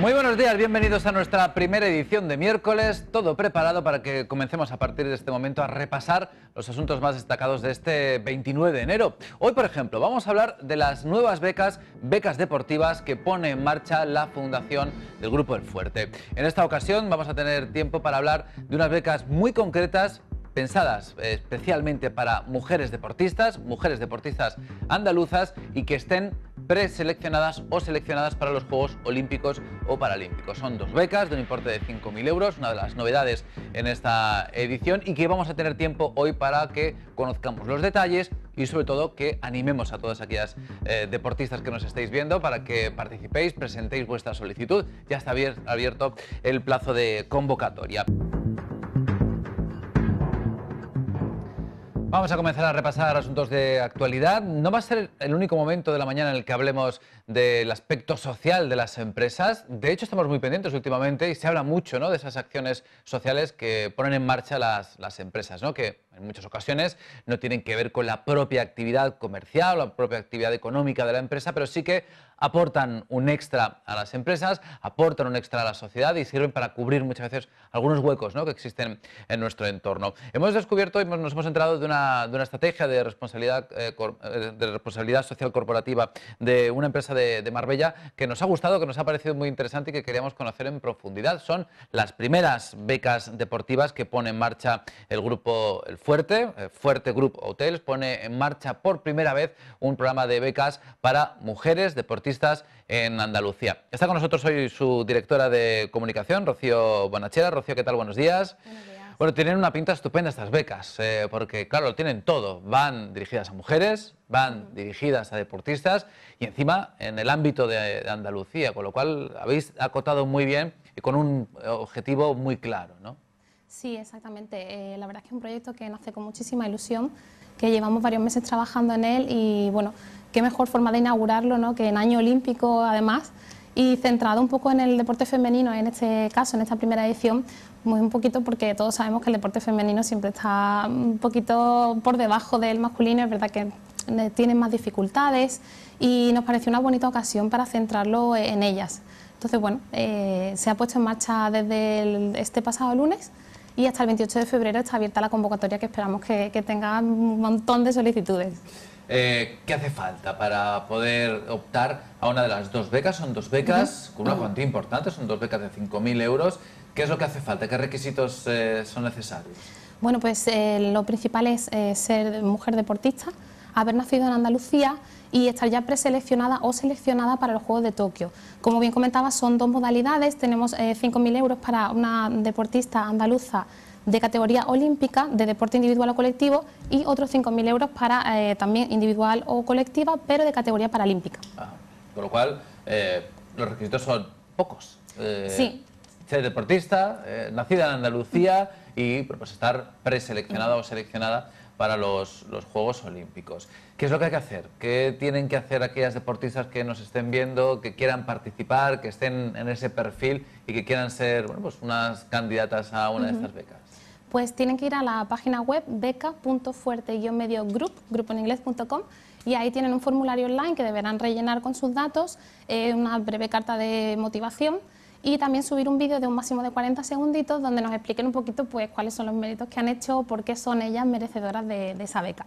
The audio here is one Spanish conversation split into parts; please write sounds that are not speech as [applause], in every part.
Muy buenos días, bienvenidos a nuestra primera edición de miércoles, todo preparado para que comencemos a partir de este momento a repasar los asuntos más destacados de este 29 de enero. Hoy, por ejemplo, vamos a hablar de las nuevas becas, becas deportivas que pone en marcha la Fundación del Grupo El Fuerte. En esta ocasión vamos a tener tiempo para hablar de unas becas muy concretas pensadas eh, especialmente para mujeres deportistas, mujeres deportistas andaluzas y que estén preseleccionadas o seleccionadas para los Juegos Olímpicos o Paralímpicos. Son dos becas de un importe de 5.000 euros, una de las novedades en esta edición y que vamos a tener tiempo hoy para que conozcamos los detalles y sobre todo que animemos a todas aquellas eh, deportistas que nos estéis viendo para que participéis, presentéis vuestra solicitud. Ya está abierto el plazo de convocatoria. Vamos a comenzar a repasar asuntos de actualidad. No va a ser el único momento de la mañana en el que hablemos del aspecto social de las empresas. De hecho, estamos muy pendientes últimamente y se habla mucho de esas acciones sociales que ponen en marcha las, las empresas, ¿no? que en muchas ocasiones no tienen que ver con la propia actividad comercial, o la propia actividad económica de la empresa, pero sí que aportan un extra a las empresas, aportan un extra a la sociedad y sirven para cubrir muchas veces algunos huecos que existen en nuestro entorno. Hemos descubierto y nos hemos enterado de una, estrategia de responsabilidad, eh, eh, de responsabilidad social corporativa de una empresa de, Marbella que nos ha gustado, que nos ha parecido muy interesante y que queríamos conocer en profundidad. Son las primeras becas deportivas que pone en marcha el grupo El Fuerte, eh, Fuerte Group Hotels, pone en marcha por primera vez un programa de becas para mujeres deportivas en Andalucía. Está con nosotros hoy su directora de comunicación, Rocío Bonachera. Rocío, ¿qué tal? Buenos días. Bueno, tienen una pinta estupenda estas becas, eh, porque claro, tienen todo. Van dirigidas a mujeres, van dirigidas a deportistas y encima en el ámbito de, Andalucía, con lo cual habéis acotado muy bien y con un objetivo muy claro, ¿no? Sí, exactamente. Eh, la verdad es que es un proyecto que nace con muchísima ilusión, que llevamos varios meses trabajando en él y bueno, qué mejor forma de inaugurarlo ¿no? que en año olímpico además y centrado un poco en el deporte femenino en este caso, en esta primera edición, muy un poquito porque todos sabemos que el deporte femenino siempre está un poquito por debajo del masculino, es verdad que eh, tiene más dificultades y nos pareció una bonita ocasión para centrarlo en ellas. Entonces, bueno, eh, se ha puesto en marcha desde este pasado lunes y hasta el 28 de febrero está abierta la convocatoria que esperamos que, que tenga un montón de solicitudes. Eh, ¿Qué hace falta para poder optar a una de las dos becas? Son dos becas con una cuantía importante, son dos becas de 5.000 euros. ¿Qué es lo que hace falta? ¿Qué requisitos eh, son necesarios? Bueno, pues eh, lo principal es ser mujer deportista, haber nacido en Andalucía y estar ya preseleccionada o seleccionada para los Juegos de Tokio. Como bien comentaba, son dos modalidades. Tenemos 5.000 euros para una deportista andaluza de categoría olímpica de deporte individual o colectivo y otros 5.000 euros para eh, también individual o colectiva, pero de categoría paralímpica. Ah, con lo cual, eh, los requisitos son pocos. Eh, sí. Ser deportista, nacida en Andalucía y pues estar preseleccionada o seleccionada para los, Juegos Olímpicos. ¿Qué es lo que hay que hacer? ¿Qué tienen que hacer aquellas deportistas que nos estén viendo, que quieran participar, que estén en ese perfil y que quieran ser bueno, pues unas candidatas a una de estas becas? pues tienen que ir a la página web beca.fuerte-medio-group, grupo inglés.com, y ahí tienen un formulario online que deberán rellenar con sus datos, eh, una breve carta de motivación y también subir un vídeo de un máximo de 40 segunditos donde nos expliquen un poquito pues, cuáles son los méritos que han hecho, por qué son ellas merecedoras de esa beca.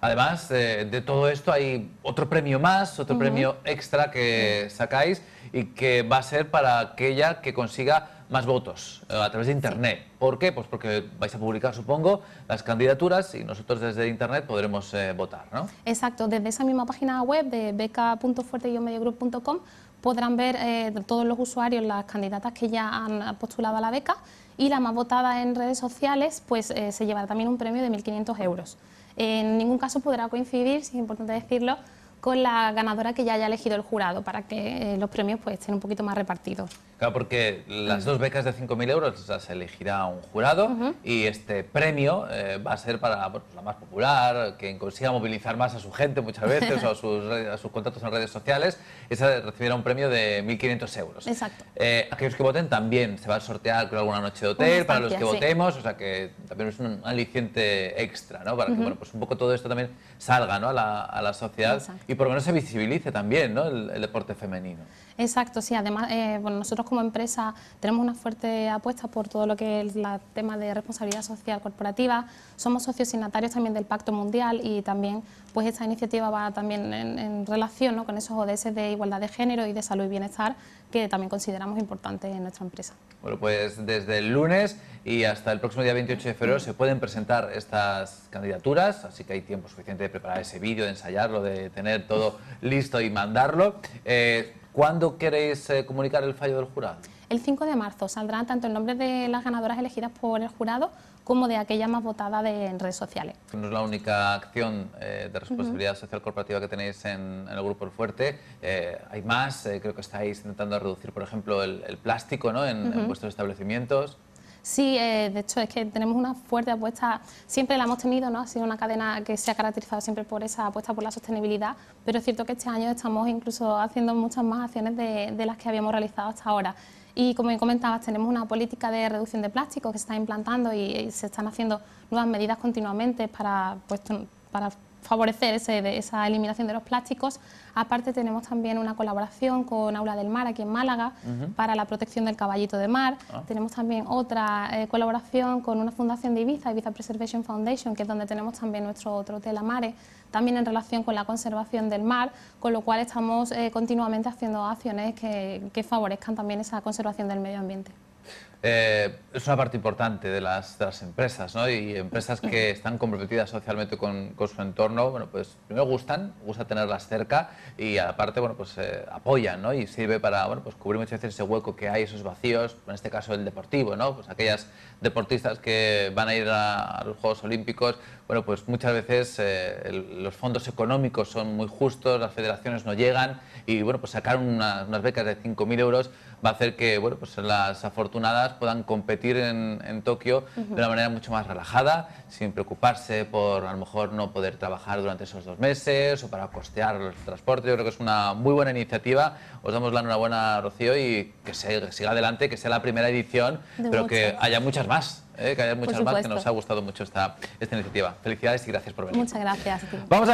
Además eh, de, todo esto hay otro premio más, otro premio extra que sacáis y que va a ser para aquella que consiga más votos eh, a través de Internet. ¿Por qué? Pues porque vais a publicar, supongo, las candidaturas y nosotros desde Internet podremos eh, votar, ¿no? Exacto, desde esa misma página web de beca.fuerte-mediogroup.com podrán ver todos los usuarios las candidatas que ya han postulado a la beca y la más votada en redes sociales pues se llevará también un premio de 1.500 euros en ningún caso podrá coincidir, si es importante decirlo, con la ganadora que ya haya elegido el jurado para que eh, los premios pues, estén un poquito más repartidos. Claro, porque las mm. dos becas de 5.000 euros las elegirá un jurado y este premio eh, va a ser para pues, la más popular, quien consiga movilizar más a su gente muchas veces [laughs] o a sus, sus contactos en redes sociales, esa recibirá un premio de 1.500 euros. Exacto. Eh, aquellos que voten también se va a sortear con alguna noche de hotel, para los que votemos, o sea que también es un aliciente extra, ¿no? Para que bueno, pues un poco todo esto también salga a, la, sociedad y por lo menos se visibilice también ¿no? el, deporte femenino. Exacto, sí, además, eh, bueno, nosotros como empresa tenemos una fuerte apuesta por todo lo que es el tema de responsabilidad social corporativa. Somos socios signatarios también del Pacto Mundial y también pues esta iniciativa va también en, relación con esos ODS de igualdad de género y de salud y bienestar que también consideramos importantes en nuestra empresa. Bueno, pues desde el lunes y hasta el próximo día 28 de febrero se pueden presentar estas candidaturas, así que hay tiempo suficiente de preparar ese vídeo, de ensayarlo, de tener todo listo y mandarlo. Eh, ¿Cuándo queréis eh, comunicar el fallo del jurado? El 5 de marzo saldrán tanto el nombre de las ganadoras elegidas por el jurado como de aquella más votada en redes sociales. No es la única acción eh, de responsabilidad social corporativa que tenéis en, el Grupo El Fuerte. Eh, hay más, creo que estáis intentando reducir, por ejemplo, el, plástico ¿no? en vuestros establecimientos. Sí, eh, de hecho es que tenemos una fuerte apuesta, siempre la hemos tenido, ¿no? Ha sido una cadena que se ha caracterizado siempre por esa apuesta por la sostenibilidad, pero es cierto que este año estamos incluso haciendo muchas más acciones de, las que habíamos realizado hasta ahora. Y como comentabas, tenemos una política de reducción de plástico que se está implantando y, eh, se están haciendo nuevas medidas continuamente para, pues, para favorecer esa eliminación de los plásticos. Aparte tenemos también una colaboración con Aula del Mar aquí en Málaga para la protección del caballito de mar. Ah. Tenemos también otra eh, colaboración con una fundación de Ibiza, Ibiza Preservation Foundation, que es donde tenemos también nuestro otro hotel Mare. también en relación con la conservación del mar, con lo cual estamos eh, continuamente haciendo acciones que favorezcan también esa conservación del medio ambiente. Eh, es una parte importante de las, empresas, ¿no? Y empresas que están comprometidas socialmente con, con, su entorno, bueno, pues primero gustan, gusta tenerlas cerca y aparte, bueno, pues eh, apoyan, ¿no? Y sirve para, bueno, pues cubrir muchas veces ese hueco que hay, esos vacíos, en este caso el deportivo, ¿no? Pues aquellas deportistas que van a ir a, los Juegos Olímpicos, bueno, pues muchas veces eh, los fondos económicos son muy justos, las federaciones no llegan y, bueno, pues sacar unas becas de 5.000 euros va a hacer que, bueno, pues las afortunadas puedan competir en, Tokio de una manera mucho más relajada, sin preocuparse por a lo mejor no poder trabajar durante esos dos meses o para costear el transporte, Yo creo que es una muy buena iniciativa. Os damos la enhorabuena, Rocío, y que, siga adelante, que sea la primera edición, pero que haya muchas más. ¿eh? que haya muchas más, que nos ha gustado mucho esta, esta iniciativa. Felicidades y gracias por venir. Muchas gracias. Vamos